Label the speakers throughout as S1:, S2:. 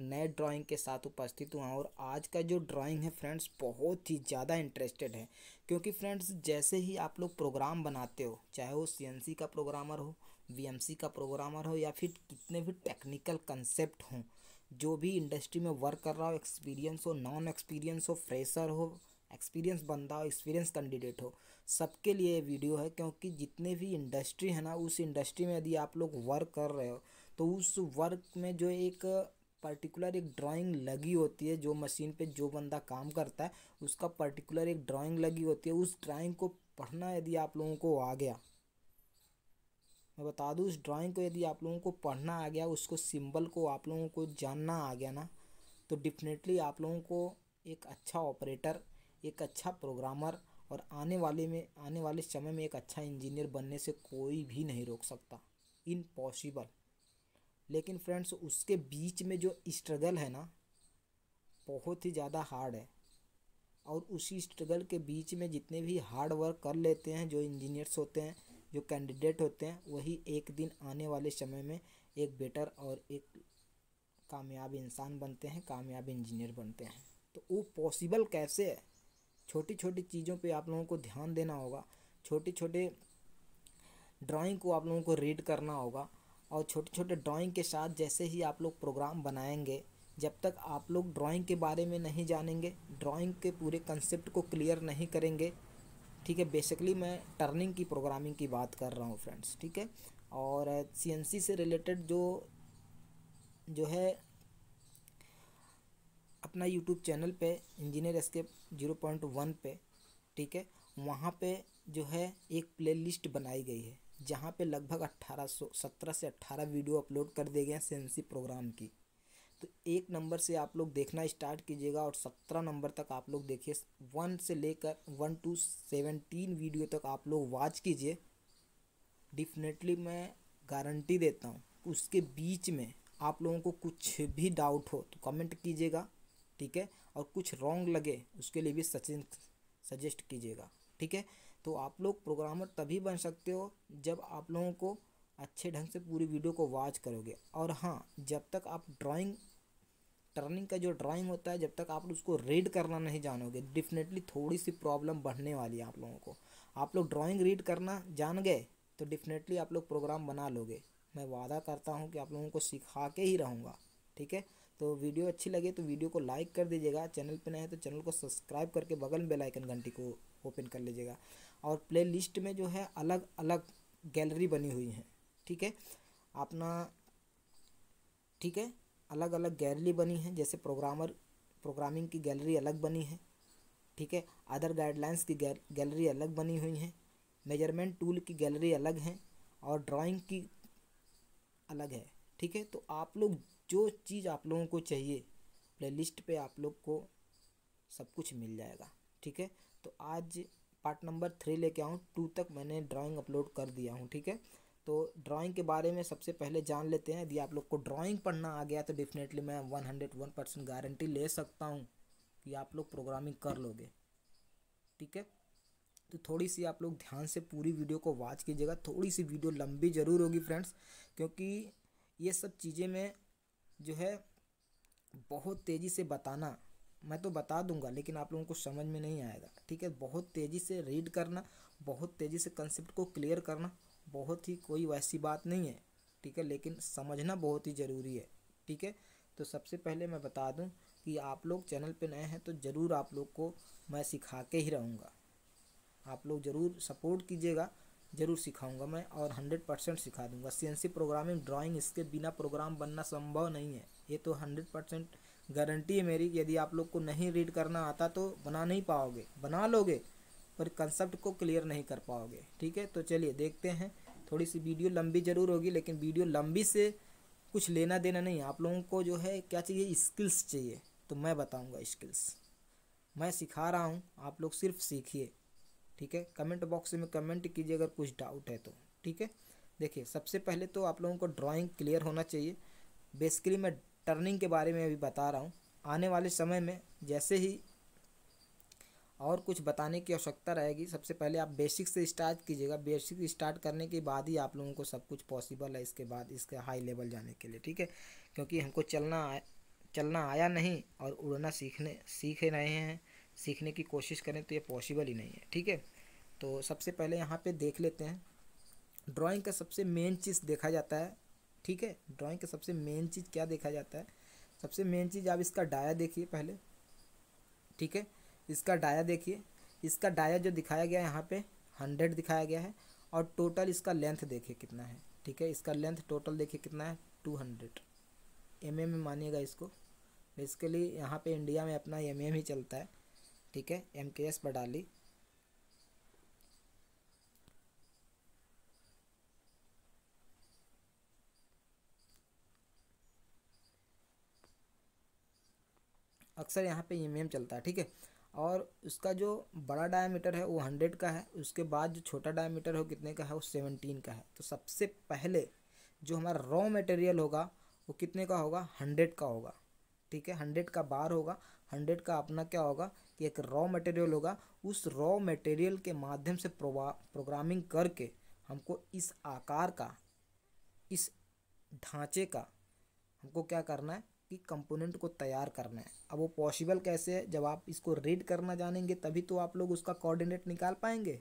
S1: नए ड्राइंग के साथ उपस्थित हुआ और आज का जो ड्राइंग है फ्रेंड्स बहुत ही ज़्यादा इंटरेस्टेड है क्योंकि फ्रेंड्स जैसे ही आप लोग प्रोग्राम बनाते हो चाहे वो सी का प्रोग्रामर हो वी का प्रोग्रामर हो या फिर कितने भी टेक्निकल कंसेप्ट हों जो भी इंडस्ट्री में वर्क कर रहा हो एक्सपीरियंस हो नॉन एक्सपीरियंस हो फ्रेशर हो एक्सपीरियंस बंदा हो एक्सपीरियंस कैंडिडेट हो सबके लिए ये वीडियो है क्योंकि जितने भी इंडस्ट्री है ना उस इंडस्ट्री में यदि आप लोग वर्क कर रहे हो तो उस वर्क में जो एक पर्टिकुलर एक ड्राइंग लगी होती है जो मशीन पे जो बंदा काम करता है उसका पर्टिकुलर एक ड्राइंग लगी होती है उस ड्राइंग को पढ़ना यदि आप लोगों को आ गया मैं बता दूँ उस ड्राइंग को यदि आप लोगों को पढ़ना आ गया उसको सिंबल को आप लोगों को जानना आ गया ना तो डिफिनेटली आप लोगों को एक अच्छा ऑपरेटर एक अच्छा प्रोग्रामर और आने वाले में आने वाले समय में एक अच्छा इंजीनियर बनने से कोई भी नहीं रोक सकता इम्पॉसिबल लेकिन फ्रेंड्स उसके बीच में जो स्ट्रगल है ना बहुत ही ज़्यादा हार्ड है और उसी स्ट्रगल के बीच में जितने भी हार्ड वर्क कर लेते हैं जो इंजीनियर्स होते हैं जो कैंडिडेट होते हैं वही एक दिन आने वाले समय में एक बेटर और एक कामयाब इंसान बनते हैं कामयाब इंजीनियर बनते हैं तो वो पॉसिबल कैसे है छोटी छोटी चीज़ों पे आप लोगों को ध्यान देना होगा छोटे छोटे ड्राइंग को आप लोगों को रीड करना होगा और छोटे छोटे ड्राइंग के साथ जैसे ही आप लोग प्रोग्राम बनाएंगे जब तक आप लोग ड्राइंग के बारे में नहीं जानेंगे ड्राइंग के पूरे कंसेप्ट को क्लियर नहीं करेंगे ठीक है बेसिकली मैं टर्निंग की प्रोग्रामिंग की बात कर रहा हूँ फ्रेंड्स ठीक है और सी से रिलेटेड जो जो है अपना यूट्यूब चैनल पे engineer escape zero point one पे ठीक है वहाँ पे जो है एक प्लेलिस्ट बनाई गई है जहाँ पे लगभग अट्ठारह सौ सत्रह से अट्ठारह वीडियो अपलोड कर दिए गए हैं सेंसी प्रोग्राम की तो एक नंबर से आप लोग देखना स्टार्ट कीजिएगा और सत्रह नंबर तक आप लोग देखिए वन से लेकर वन टू सेवनटीन वीडियो तक आप लोग वॉच कीजिए डिफिनेटली मैं गारंटी देता हूँ उसके बीच में आप लोगों को कुछ भी डाउट हो तो कमेंट कीजिएगा ठीक है और कुछ रॉन्ग लगे उसके लिए भी सचिन सजेस्ट कीजिएगा ठीक है तो आप लोग प्रोग्रामर तभी बन सकते हो जब आप लोगों को अच्छे ढंग से पूरी वीडियो को वॉच करोगे और हाँ जब तक आप ड्राइंग टर्निंग का जो ड्राइंग होता है जब तक आप उसको रीड करना नहीं जानोगे डेफिनेटली थोड़ी सी प्रॉब्लम बढ़ने वाली है आप लोगों को आप लोग ड्राइंग रीड करना जान गए तो डेफिनेटली आप लोग प्रोग्राम बना लोगे मैं वादा करता हूँ कि आप लोगों को सिखा के ही रहूँगा ठीक है तो वीडियो अच्छी लगे तो वीडियो को लाइक कर दीजिएगा चैनल पर नए तो चैनल को सब्सक्राइब करके बगल में बेलाइकन घंटी को ओपन कर लीजिएगा और प्ले लिस्ट में जो है अलग अलग गैलरी बनी हुई हैं ठीक है अपना ठीक है अलग अलग गैलरी बनी है जैसे प्रोग्रामर प्रोग्रामिंग की गैलरी अलग बनी है ठीक है अदर गाइडलाइंस की गैलरी अलग बनी हुई हैं मेजरमेंट टूल की गैलरी अलग हैं और ड्राइंग की अलग है ठीक है तो आप लोग जो चीज़ आप लोगों को चाहिए प्लेलिस्ट पे आप लोग को सब कुछ मिल जाएगा ठीक है तो आज पार्ट नंबर थ्री लेके आऊँ टू तक मैंने ड्राइंग अपलोड कर दिया हूँ ठीक है तो ड्राइंग के बारे में सबसे पहले जान लेते हैं यदि आप लोग को ड्राइंग पढ़ना आ गया तो डेफिनेटली मैं one hundred one percent guarantee ले सकता हूँ कि आप लोग प्रोग्रामिंग कर लोगे ठीक है तो थोड़ी सी आप लोग ध्यान से पूरी वीडियो को वॉच कीजिएगा थोड़ी सी वीडियो लंबी ज़रूर होगी फ्रेंड्स क्योंकि ये सब चीज़ें में जो है बहुत तेज़ी से बताना मैं तो बता दूंगा लेकिन आप लोगों को समझ में नहीं आएगा ठीक है बहुत तेज़ी से रीड करना बहुत तेज़ी से कंसेप्ट को क्लियर करना बहुत ही कोई वैसी बात नहीं है ठीक है लेकिन समझना बहुत ही ज़रूरी है ठीक है तो सबसे पहले मैं बता दूं कि आप लोग चैनल पे नए हैं तो ज़रूर आप लोग को मैं सिखा के ही रहूँगा आप लोग ज़रूर सपोर्ट कीजिएगा ज़रूर सिखाऊंगा मैं और हंड्रेड परसेंट सिखा दूंगा सी प्रोग्रामिंग ड्राइंग इसके बिना प्रोग्राम बनना संभव नहीं है ये तो हंड्रेड परसेंट गारंटी है मेरी यदि आप लोग को नहीं रीड करना आता तो बना नहीं पाओगे बना लोगे पर कंसेप्ट को क्लियर नहीं कर पाओगे ठीक है तो चलिए देखते हैं थोड़ी सी वीडियो लंबी ज़रूर होगी लेकिन वीडियो लंबी से कुछ लेना देना नहीं आप लोगों को जो है क्या चाहिए स्किल्स चाहिए तो मैं बताऊँगा स्किल्स मैं सिखा रहा हूँ आप लोग सिर्फ सीखिए ठीक है कमेंट बॉक्स में कमेंट कीजिए अगर कुछ डाउट है तो ठीक है देखिए सबसे पहले तो आप लोगों को ड्राइंग क्लियर होना चाहिए बेसिकली मैं टर्निंग के बारे में अभी बता रहा हूँ आने वाले समय में जैसे ही और कुछ बताने की आवश्यकता रहेगी सबसे पहले आप बेसिक से स्टार्ट कीजिएगा बेसिक स्टार्ट करने के बाद ही आप लोगों को सब कुछ पॉसिबल है इसके बाद इसके हाई लेवल जाने के लिए ठीक है क्योंकि हमको चलना आया चलना आया नहीं और उड़ना सीखने सीख रहे हैं सीखने की कोशिश करें तो ये पॉसिबल ही नहीं है ठीक है तो सबसे पहले यहाँ पर देख लेते हैं ड्राॅइंग का सबसे मेन चीज़ देखा जाता है ठीक है ड्राइंग का सबसे मेन चीज़ क्या देखा जाता है सबसे मेन चीज़ आप इसका डाया देखिए पहले ठीक है इसका डाया देखिए इसका डाया जो दिखाया गया है यहाँ पे हंड्रेड दिखाया गया है और टोटल इसका लेंथ देखिए कितना है ठीक है इसका लेंथ टोटल देखिए कितना है टू हंड्रेड एम एम मानिएगा इसको बेसिकली यहाँ पे इंडिया में अपना एम एम ही चलता है ठीक है एम के एस बडाली अक्सर यहाँ पे ई चलता है ठीक है और उसका जो बड़ा डायमीटर है वो हंड्रेड का है उसके बाद जो छोटा डायमीटर है कितने का है वो सेवनटीन का है तो सबसे पहले जो हमारा रॉ मटेरियल होगा वो कितने का होगा हंड्रेड का होगा ठीक है हंड्रेड का बार होगा हंड्रेड का अपना क्या होगा कि एक रॉ मटेरियल होगा उस रॉ मटेरियल के माध्यम से प्रोग्रामिंग करके हमको इस आकार का इस ढांचे का हमको क्या करना है की कंपोनेंट को तैयार करना है अब वो पॉसिबल कैसे है जब आप इसको रीड करना जानेंगे तभी तो आप लोग उसका कोऑर्डिनेट निकाल पाएंगे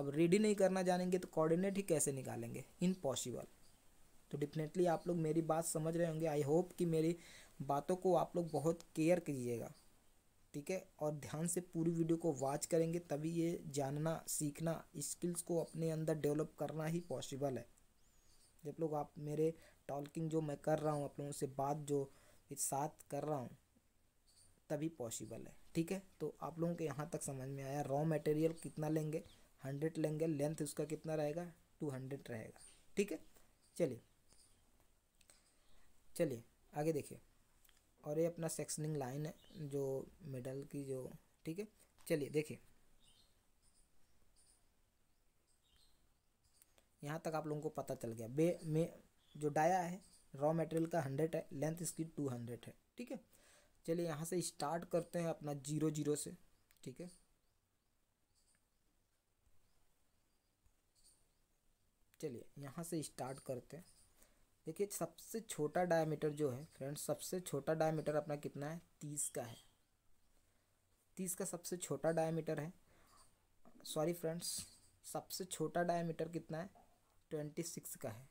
S1: अब रीड ही नहीं करना जानेंगे तो कोऑर्डिनेट ही कैसे निकालेंगे इनपॉसिबल तो डेफिनेटली आप लोग मेरी बात समझ रहे होंगे आई होप कि मेरी बातों को आप लोग बहुत केयर कीजिएगा ठीक है और ध्यान से पूरी वीडियो को वॉच करेंगे तभी ये जानना सीखना स्किल्स को अपने अंदर डेवलप करना ही पॉसिबल है जब लोग आप मेरे टॉकिंग जो मैं कर रहा हूँ आप लोगों से बात जो साथ कर रहा हूँ तभी पॉसिबल है ठीक है तो आप लोगों के यहाँ तक समझ में आया रॉ मटेरियल कितना लेंगे हंड्रेड लेंगे लेंथ उसका कितना रहेगा टू हंड्रेड रहेगा ठीक है चलिए चलिए आगे देखिए और ये अपना सेक्शनिंग लाइन है जो मिडल की जो ठीक है चलिए देखिए यहाँ तक आप लोगों को पता चल गया बे में जो डाया है रॉ मटेरियल का हंड्रेड है लेंथ इसकी टू हंड्रेड है ठीक है चलिए यहाँ से स्टार्ट करते हैं अपना जीरो जीरो से ठीक है चलिए यहाँ से स्टार्ट करते हैं देखिए सबसे छोटा डायमीटर जो है फ्रेंड्स सबसे छोटा डायमीटर अपना कितना है तीस का है तीस का सबसे छोटा डायमीटर है सॉरी फ्रेंड्स सबसे छोटा डायमीटर कितना है ट्वेंटी सिक्स का है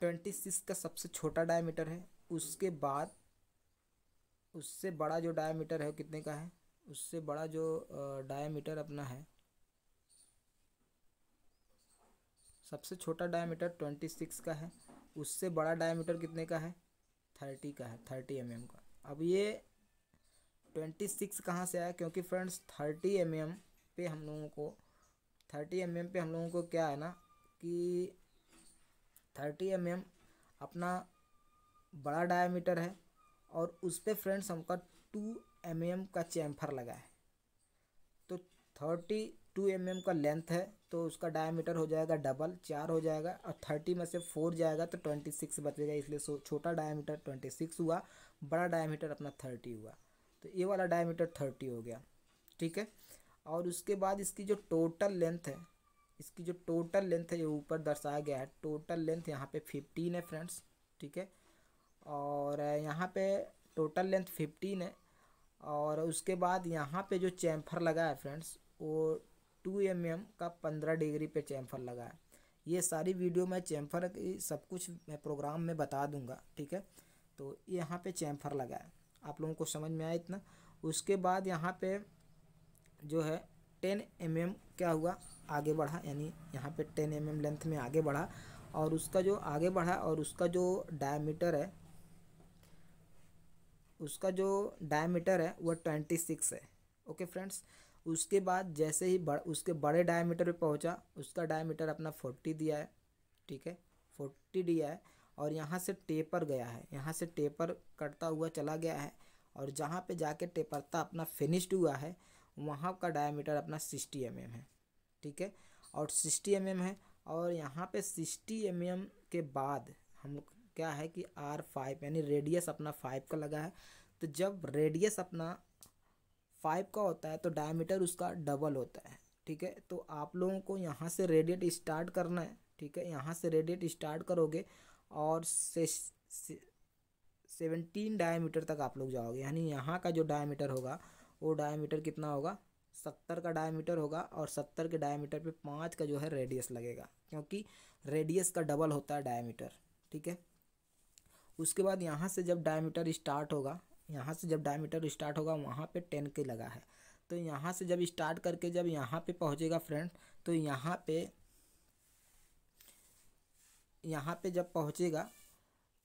S1: ट्वेंटी सिक्स का सबसे छोटा डायमीटर है उसके बाद उससे बड़ा जो डायमीटर है वो कितने का है उससे बड़ा जो डायमीटर अपना है सबसे छोटा डायमीटर ट्वेंटी सिक्स का है उससे बड़ा डायमीटर कितने का है थर्टी का है थर्टी एम का अब ये ट्वेंटी सिक्स कहाँ से आया क्योंकि फ्रेंड्स थर्टी एम एम पे हम लोगों को थर्टी एम एम पे हम लोगों को क्या है ना कि थर्टी एम एम अपना बड़ा डायमीटर है और उस पर फ्रेंड्स हमका टू एम एम का चैम्फर लगा है तो थर्टी टू एम एम का लेंथ है तो उसका डायमीटर हो जाएगा डबल चार हो जाएगा और थर्टी में से फोर जाएगा तो ट्वेंटी सिक्स बचेगा इसलिए छोटा डायमीटर ट्वेंटी सिक्स हुआ बड़ा डायमीटर अपना थर्टी हुआ तो ये वाला डायमीटर थर्टी हो गया ठीक है और उसके बाद इसकी जो टोटल लेंथ है इसकी जो टोटल लेंथ है ये ऊपर दर्शाया गया है टोटल लेंथ यहाँ पे फिफ्टीन है फ्रेंड्स ठीक है और यहाँ पे टोटल लेंथ फिफ्टीन है और उसके बाद यहाँ पे जो चैम्फर लगा है फ्रेंड्स वो टू एम एम का पंद्रह डिग्री पे चैम्फर लगा है ये सारी वीडियो मैं चैम्फर की सब कुछ मैं प्रोग्राम में बता दूँगा ठीक है तो यहाँ पर चैम्फर लगा है आप लोगों को समझ में आया इतना उसके बाद यहाँ पर जो है टेन एम एम क्या हुआ आगे बढ़ा यानी यहाँ पे टेन एम एम लेंथ में आगे बढ़ा और उसका जो आगे बढ़ा और उसका जो डायमीटर है उसका जो डायमीटर है वह ट्वेंटी सिक्स है ओके फ्रेंड्स उसके बाद जैसे ही बड़ उसके बड़े डायमीटर पे पहुँचा उसका डायमीटर अपना फोर्टी दिया है ठीक है फोर्टी दिया है और यहाँ से टेपर गया है यहाँ से टेपर कटता हुआ चला गया है और जहाँ पे जाके टेपरता अपना फिनिश्ड हुआ है वहाँ का डायमीटर अपना सिक्सटी एम mm है ठीक है और सिक्सटी एम है और यहाँ पे सिक्सटी एम mm के बाद हम लोग क्या है कि आर फाइव यानी रेडियस अपना फाइव का लगा है तो जब रेडियस अपना फाइव का होता है तो डायमीटर उसका डबल होता है ठीक है तो आप लोगों को यहाँ से रेडिएट स्टार्ट करना है ठीक है यहाँ से रेडिएट स्टार्ट करोगे और से, से सेवनटीन डायमीटर तक आप लोग जाओगे यानी यहाँ का जो डायमीटर होगा वो डायमीटर कितना होगा सत्तर का डायमीटर होगा और सत्तर के डायमीटर पे पाँच का जो है रेडियस लगेगा क्योंकि रेडियस का डबल होता है डायमीटर ठीक है उसके बाद यहाँ से जब डायमीटर स्टार्ट होगा यहाँ से जब डायमीटर स्टार्ट होगा वहाँ पे टेन के लगा है तो यहाँ से जब स्टार्ट करके जब यहाँ पे पहुँचेगा फ्रेंड तो यहाँ पे यहाँ पे जब पहुँचेगा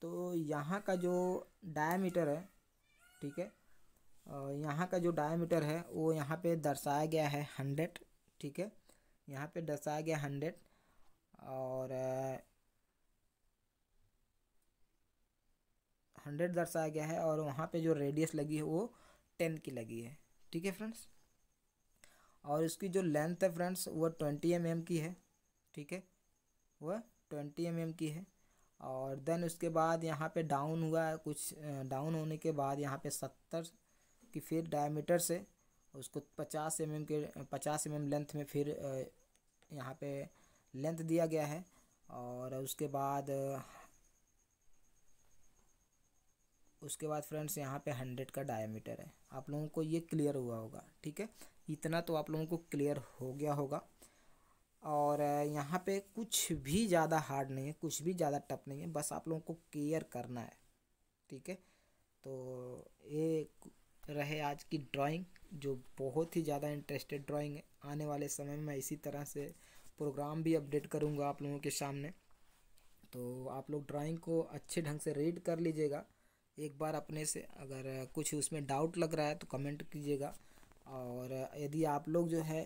S1: तो यहाँ का जो डायमीटर है ठीक है यहाँ का जो डायमीटर है वो यहाँ पे दर्शाया गया है हंड्रेड ठीक है यहाँ पे दर्शाया गया हंड्रेड और हंड्रेड दर्शाया गया है और वहाँ पे जो रेडियस लगी है वो टेन की लगी है ठीक है फ्रेंड्स और इसकी जो लेंथ है फ्रेंड्स वो ट्वेंटी एम mm की है ठीक है वह ट्वेंटी एम mm की है और देन उसके बाद यहाँ पे डाउन हुआ है कुछ डाउन होने के बाद यहाँ पे सत्तर कि फिर डायमीटर से उसको पचास एम mm के पचास एम mm लेंथ में फिर यहाँ पे लेंथ दिया गया है और उसके बाद उसके बाद फ्रेंड्स यहाँ पे हंड्रेड का डायमीटर है आप लोगों को ये क्लियर हुआ होगा ठीक है इतना तो आप लोगों को क्लियर हो गया होगा और यहाँ पे कुछ भी ज़्यादा हार्ड नहीं है कुछ भी ज़्यादा टफ नहीं है बस आप लोगों को केयर करना है ठीक है तो ये रहे आज की ड्राइंग जो बहुत ही ज़्यादा इंटरेस्टेड ड्राइंग है आने वाले समय में मैं इसी तरह से प्रोग्राम भी अपडेट करूँगा आप लोगों के सामने तो आप लोग ड्राइंग को अच्छे ढंग से रीड कर लीजिएगा एक बार अपने से अगर कुछ उसमें डाउट लग रहा है तो कमेंट कीजिएगा और यदि आप लोग जो है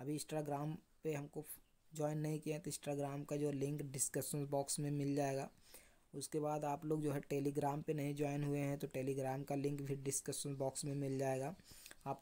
S1: अभी इंस्टाग्राम पे हमको ज्वाइन नहीं किए हैं तो इंस्टाग्राम का जो लिंक डिस्क्रिप्शन बॉक्स में मिल जाएगा उसके बाद आप लोग जो है टेलीग्राम पे नहीं ज्वाइन हुए हैं तो टेलीग्राम का लिंक भी डिस्क्रिप्सन बॉक्स में मिल जाएगा आप